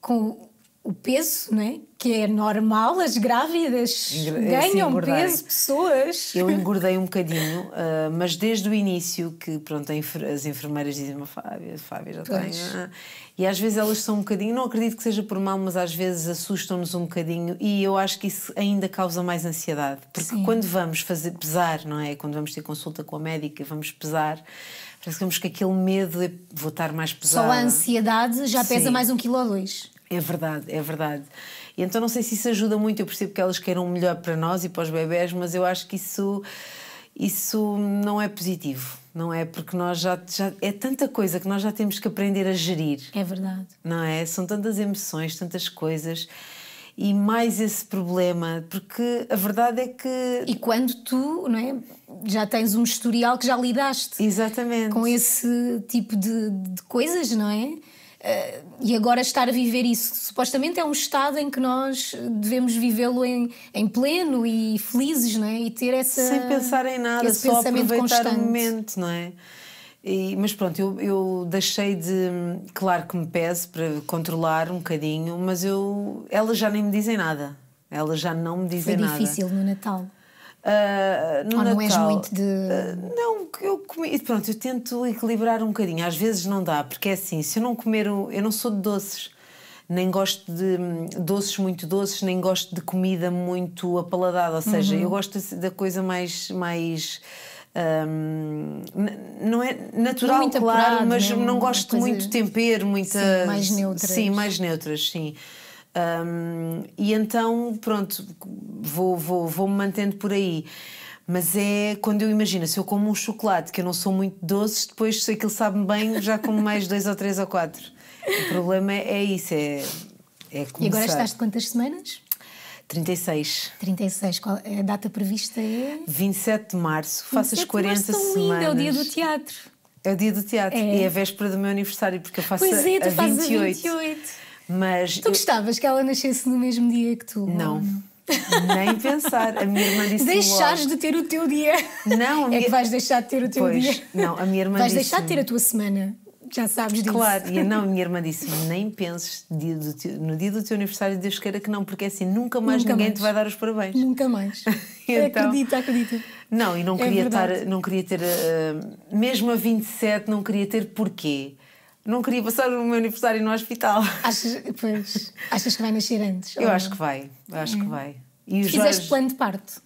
com o peso, né? que é normal, as grávidas Engra é assim, ganham é peso, pessoas. Eu engordei um bocadinho, uh, mas desde o início que pronto, enfer as enfermeiras dizem-me, Fábia, Fábia já pois. tem. Ah. E às vezes elas são um bocadinho, não acredito que seja por mal, mas às vezes assustam-nos um bocadinho e eu acho que isso ainda causa mais ansiedade. Porque Sim. quando vamos fazer pesar, não é? Quando vamos ter consulta com a médica, vamos pesar. Parece que aquele medo de vou estar mais pesada. Só a ansiedade já pesa Sim. mais um quilo ou dois. É verdade, é verdade. E então não sei se isso ajuda muito, eu percebo que elas queiram o melhor para nós e para os bebés, mas eu acho que isso, isso não é positivo, não é? Porque nós já, já. É tanta coisa que nós já temos que aprender a gerir. É verdade. Não é? São tantas emoções, tantas coisas e mais esse problema, porque a verdade é que. E quando tu não é, já tens um historial que já lidaste Exatamente. com esse tipo de, de coisas, não é? Uh, e agora estar a viver isso, supostamente é um estado em que nós devemos vivê-lo em, em pleno e felizes, não é? E ter essa. Sem pensar em nada, só aproveitar o momento, não é? E, mas pronto, eu, eu, deixei de. Claro que me pese para controlar um bocadinho, mas eu. Elas já nem me dizem nada. Elas já não me dizem nada. Foi difícil nada. no Natal. Uh, no Ou ah, não Natal, és muito de. Uh, não, eu comi. Pronto, eu tento equilibrar um bocadinho. Às vezes não dá, porque é assim, se eu não comer. Eu não sou de doces nem gosto de hum, doces muito doces, nem gosto de comida muito apaladada, ou seja, uhum. eu gosto da coisa mais. mais hum, não é natural, claro, apurado, mas não gosto muito de tempero, muita. Sim, mais neutras. Sim, mais neutras, sim. Um, e então, pronto, vou, vou, vou me mantendo por aí. Mas é quando eu imagino, se eu como um chocolate, que eu não sou muito doce, depois se aquilo sabe-me bem, já como mais dois ou três ou quatro. O problema é, é isso, é, é começar. E agora estás de quantas semanas? 36. 36, qual é a data prevista é? 27 de março, faças 40 março, semanas. Lindo, é o dia do teatro. É o dia do teatro é. e é a véspera do meu aniversário, porque eu faço pois é, tu a, a 28. Fazes a 28. Mas tu eu... gostavas que ela nascesse no mesmo dia que tu? Não. Nem pensar. A minha irmã disse Deixares de ter o teu dia. Não, a minha... é que vais deixar de ter o teu pois, dia. Não, a minha irmã Vais deixar de ter a tua semana. Já sabes disso. Claro, e não, a minha irmã disse nem penses dia teu, no dia do teu aniversário, Deus queira que não, porque é assim nunca mais nunca ninguém mais. te vai dar os parabéns. Nunca mais. então, acredita, Não, e não é queria verdade. estar, não queria ter, uh, mesmo a 27, não queria ter porquê não queria passar o meu aniversário no hospital. Achas, pois, achas que vai nascer antes? Eu acho que vai, acho é. que vai. E Fizeste Jorge... plano de parto?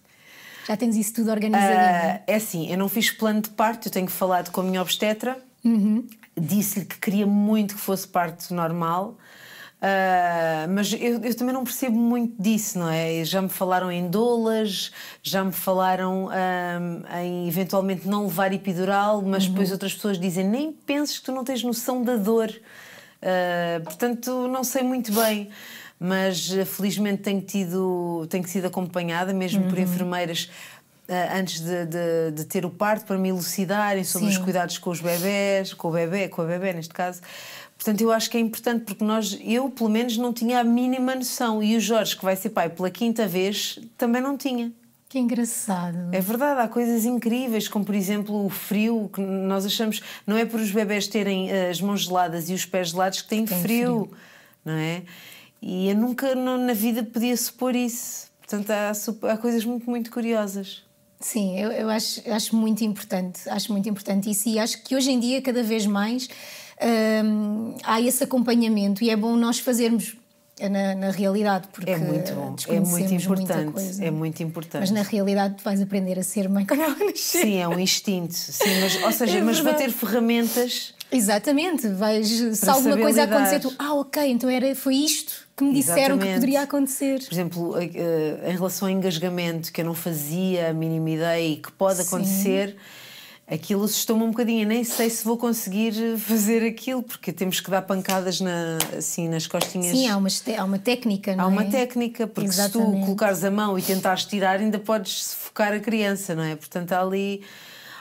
Já tens isso tudo ah, organizado? Uh, é assim, eu não fiz plano de parto, eu tenho falado com a minha obstetra, uhum. disse-lhe que queria muito que fosse parto normal. Uh, mas eu, eu, também não percebo muito disso, não é? Já me falaram em dolas, já me falaram um, em eventualmente não levar epidural, mas uhum. depois outras pessoas dizem nem penses que tu não tens noção da dor. Uh, portanto, não sei muito bem. Mas ah, felizmente tenho tido, tenho sido acompanhada, mesmo uhum. por enfermeiras, antes de, de, de, ter o parto para me elucidarem sobre Sim. os cuidados com os bebés, com o bebê, com a bebê neste caso, Portanto, eu acho que é importante porque nós, eu pelo menos não tinha a mínima noção e o Jorge, que vai ser pai pela quinta vez, também não tinha. Que engraçado. É verdade, há coisas incríveis, como por exemplo o frio, que nós achamos. Não é por os bebés terem eh, as mãos geladas e os pés gelados que têm, que têm frio, frio, não é? E eu nunca não, na vida podia supor isso. Portanto, há, há coisas muito, muito curiosas. Sim, eu, eu acho, acho muito importante, acho muito importante isso e acho que hoje em dia cada vez mais há esse acompanhamento e é bom nós fazermos na, na, realidade, é porque é muito bom, é muito importante, coisa, é muito importante. Mas na realidade tu vais aprender a ser mãe quando ela Sim, é um instinto, sim, mas, ou é seja, é mas vou ter ferramentas. Exatamente, vais se alguma coisa lidar. acontecer tu, ah, OK, então era foi isto que me disseram Exatamente. que poderia acontecer. Por exemplo, em relação ao engasgamento que eu não fazia a mínima ideia e que pode sim. acontecer aquilo assustou-me um bocadinho. Eu nem sei se vou conseguir fazer aquilo, porque temos que dar pancadas na, assim, nas costinhas. Sim, há uma, há uma técnica, não há é? Há uma técnica, porque Exatamente. se tu colocares a mão e tentares tirar, ainda podes sufocar a criança, não é? Portanto, há ali.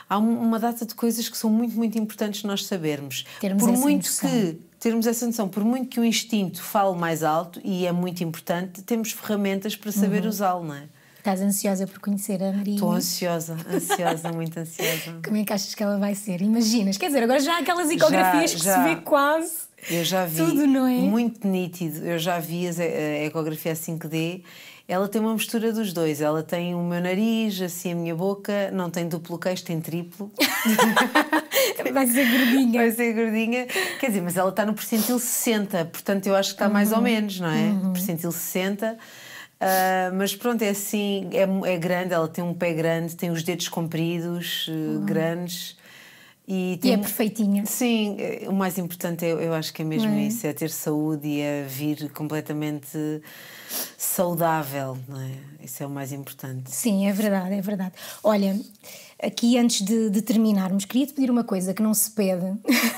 Há uma data de coisas que são muito, muito importantes nós sabermos. Termos Por muito noção. que termos essa noção, por muito que o instinto fale mais alto, e é muito importante, temos ferramentas para saber uhum. usá-lo, não é? Estás ansiosa por conhecer a Maria? Estou ansiosa, ansiosa, muito ansiosa. Como é que achas que ela vai ser? Imaginas? Quer dizer, agora já há aquelas ecografias já, que já, se vê quase. Eu já vi. Tudo, não é? Muito nítido. Eu já vi eh, a ecografia 5D. Ela tem uma mistura dos dois. Ela tem o meu nariz, assim a minha boca, não tem duplo queixo, tem triplo. Vai ser gordinha. Vai ser gordinha. Quer dizer, mas ela está no percentil 60, portanto eu acho que está uhum. mais ou uhum. menos, não é? Uhum. Percentil 60. Uh, mas pronto, é assim, é, é, grande, ela tem um pé grande, tem os dedos compridos, uhum. grandes. E, tem... e, é perfeitinha. Sim, eh, o mais importante é, eu acho que é mesmo é? isso: é ter saúde e é vir completamente saudável, não é? Isso é o mais importante. Sim, é verdade, é verdade. Olha, aqui antes de, de terminarmos, queria te pedir uma coisa que não se pede.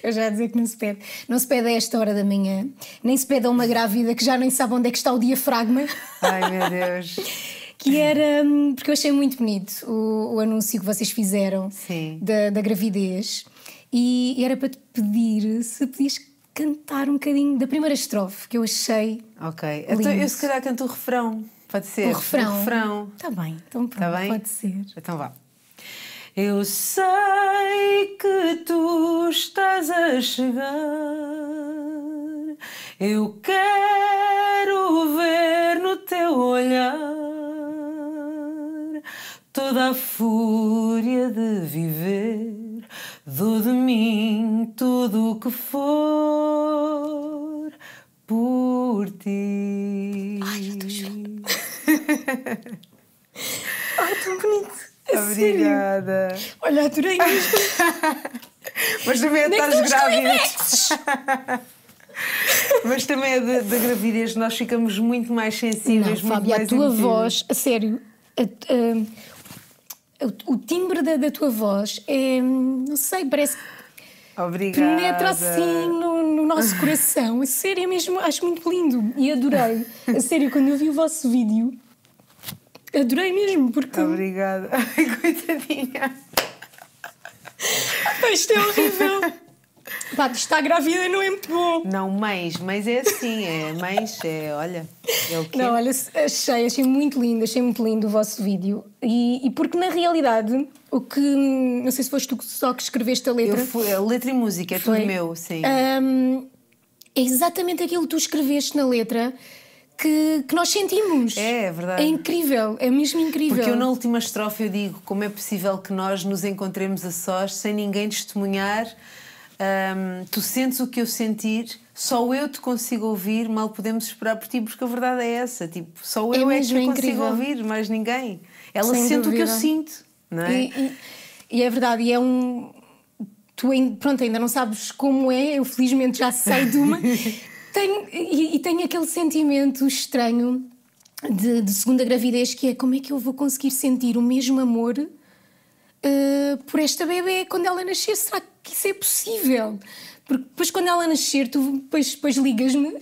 eu já disse dizer que não se pede. Não se pede a esta hora da manhã, nem se pede a uma grávida que já nem sabe onde é que está o diafragma. Ai meu Deus. que era. Hum, porque eu achei muito bonito o, o anúncio que vocês fizeram Da, da gravidez. E, e era para te pedir se podias cantar um bocadinho da primeira estrofe que eu achei. Ok, então, lindo. então eu se calhar canto o refrão. Pode ser? O refrão. O refrão. Está bem, então tá pronto, tá bem? pode ser. Então vá. Eu sei que tu estás a chegar. Eu quero ver no teu olhar toda a fúria de viver. Dou de mim tudo o que for por ti. Ai, já estou chorando. Ai, tão bonito. Obrigada. É sério? Olha, adorei isto. Mas também é de estás grávida. Mas também é da gravidez, nós ficamos muito mais sensíveis. Não, Fábio, a tua voz, a sério, a, a, o, timbre da, da, tua voz é, não sei, parece Obrigada. penetra assim no, no nosso coração. A sério, é mesmo, acho muito lindo e adorei. A sério, quando eu vi o vosso vídeo. Adorei mesmo, porque. Obrigada. Ai, coitadinha. Ah, pá, isto é horrível. Pá, está grávida não é muito bom. Não, mães, mas é assim, é mães, é, olha, é o quê? Não, olha, achei, achei muito lindo, achei muito lindo o vosso vídeo. E, e porque na realidade, o que, não sei se foste tu só que escreveste a letra. Eu fui, a letra e música, é Foi. tudo meu, sim. Um, é exatamente aquilo que tu escreveste na letra que, que, nós sentimos. É, é verdade. É incrível, é mesmo incrível. Porque eu na última estrofe eu digo como é possível que nós nos encontremos a sós sem ninguém testemunhar. Um, tu sentes o que eu sentir, só eu te consigo ouvir, mal podemos esperar por ti, porque a verdade é essa, tipo, só é eu é, é que eu consigo ouvir, mais ninguém. Ela sem sente dúvida. o que eu sinto, não é? E, e, e é verdade, e é um, tu pronto, ainda não sabes como é, eu felizmente já sei de uma, Tenho, e, e tenho aquele sentimento estranho de, de, segunda gravidez que é como é que eu vou conseguir sentir o mesmo amor uh, por esta bebê quando ela nascer? Será que isso é possível? Porque depois quando ela nascer, tu depois, depois ligas-me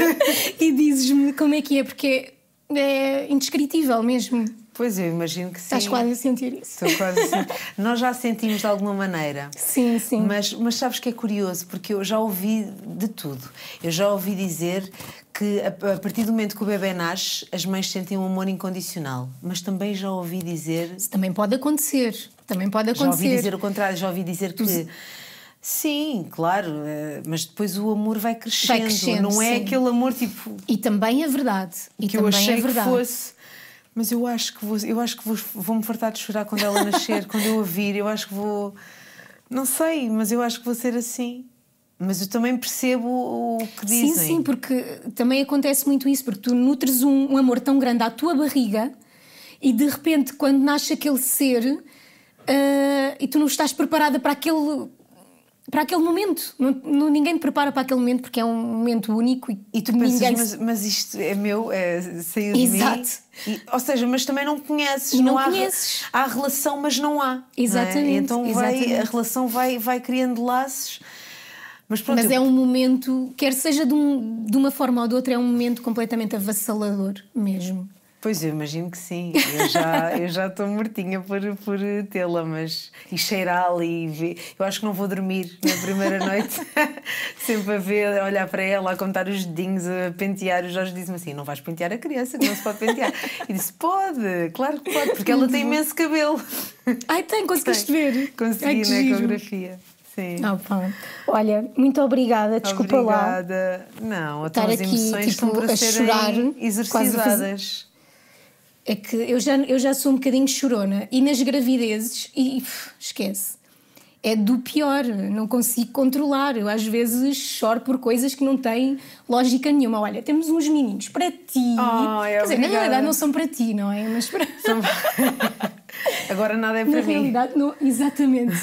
e dizes-me como é que é, porque é, é indescritível mesmo. Pois eu imagino que sim. Estás quase a sentir isso. Estou quase a sentir. Nós já sentimos de alguma maneira. Sim, sim. Mas, mas sabes que é curioso, porque eu já ouvi de tudo. Eu já ouvi dizer que a, partir do momento que o bebê nasce, as mães sentem um amor incondicional. Mas também já ouvi dizer. Isso também pode acontecer. Também pode acontecer. Já ouvi dizer o contrário, já ouvi dizer que. Sim, claro, eh, mas depois o amor vai crescendo, vai crescendo não é sim. aquele amor tipo. E também é verdade. E é que eu achei é que fosse. Mas eu acho que vou, eu acho que vou, vou me fartar de chorar quando ela nascer, quando eu a vir, eu acho que vou não sei, mas eu acho que vou ser assim. Mas eu também percebo o que dizem. Sim, sim, porque também acontece muito isso, porque tu nutres um, um amor tão grande à tua barriga e de repente quando nasce aquele ser uh, e tu não estás preparada para aquele para aquele momento. Não, não, ninguém te prepara para aquele momento porque é um momento único e, e tu Pensas, ninguém... mas, mas isto é meu, é, saiu de Exato. mim. E, ou seja, mas também não conheces. E não, não conheces. Há, há relação, mas não há. Exatamente. Não é? Então vai, exatamente. a relação vai, vai criando laços. Mas, pronto, mas é eu... é um momento, quer seja de, um, de uma forma ou de outra, é um momento completamente avassalador mesmo. Pois eu imagino que sim. Eu já eu já estou mortinha por, por tê-la, mas e cheirá-la e ver. Eu acho que não vou dormir na primeira noite. Sempre a ver, a olhar para ela, a contar os dedinhos, a pentear. O Jorge disse-me assim: não vais pentear a criança, que não se pode pentear. E disse: pode, claro que pode, porque ela tem imenso cabelo. Ai, tem, conseguiste tem. ver. Consegui Ai, na ecografia. Sim. Ah, Olha, muito obrigada, desculpa obrigada. lá. Obrigada. Não, então até as emoções tipo, estão para serem exercizadas. É que eu já, eu já sou um bocadinho chorona. E nas gravidezes, e esquece. É do pior, não consigo controlar. Eu às vezes choro por coisas que não têm lógica nenhuma. Olha, temos uns meninos para ti. Oh, Quer dizer, na realidade não são para ti, não é? Mas para. São... Agora nada é para na mim. Na realidade, não, exatamente.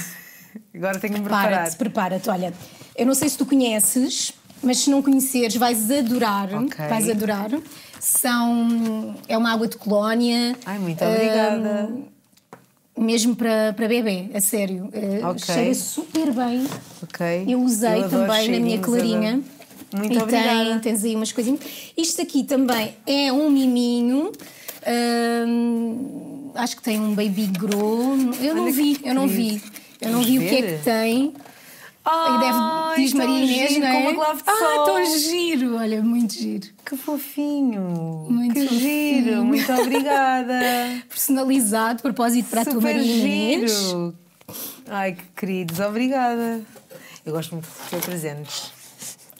Agora tenho que me preparar. Prepara-te, prepara-te. Olha, eu não sei se tu conheces, mas se não conheceres, vais adorar. Okay. Vais adorar. São, é uma água de colónia. Ai, muito obrigada. Um, mesmo para, para bebê, a sério. Eh, okay. Cheira super bem. Eu usei Eu também na minha clarinha. Muito e obrigada. Tem, tens aí umas coisinhas. Isto aqui também é um miminho. Hum, acho que tem um baby grow. Eu Olha não vi, eu não vi. Eu não vi o que é que tem. Ai, deve, diz Maria Inês, giro, não é? Com uma é? glove de ah, sol. tão giro! Olha, muito giro. Que fofinho! Muito que fofinho. giro! Muito obrigada! Personalizado, propósito para Super a tua Maria Inês. Ai, que queridos, obrigada! Eu gosto muito de ter presentes.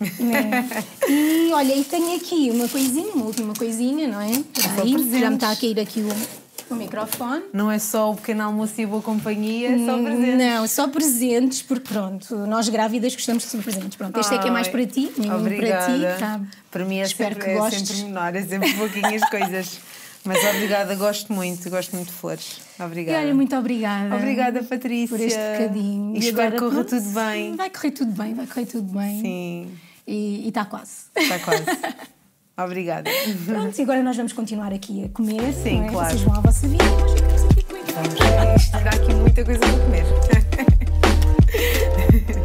É. E olha, e tenho aqui uma coisinha, uma última coisinha, não é? Ai, já me está a cair aqui o, o microfone. Não é só o pequeno almoço e a boa companhia, é só hum, presentes. Não, só presentes, porque pronto, nós grávidas gostamos de ser presentes. Pronto, este Ai, é que é mais para ti, obrigada. para ti. Tá. Para mim é Espero sempre, que gostes. é sempre menor, é sempre coisas. Mas obrigada, gosto muito, gosto muito de flores. Obrigada. E olha, muito obrigada. Obrigada, Patrícia. Por este bocadinho. E, e espero que corra tudo bem. Vai correr tudo bem, vai correr tudo bem. Sim. E está quase. Está quase. Obrigada. Pronto, e agora nós vamos continuar aqui a comer. Sim, é? claro. Vocês vão à vossa vida. Vamos, isto dá aqui muita coisa para comer.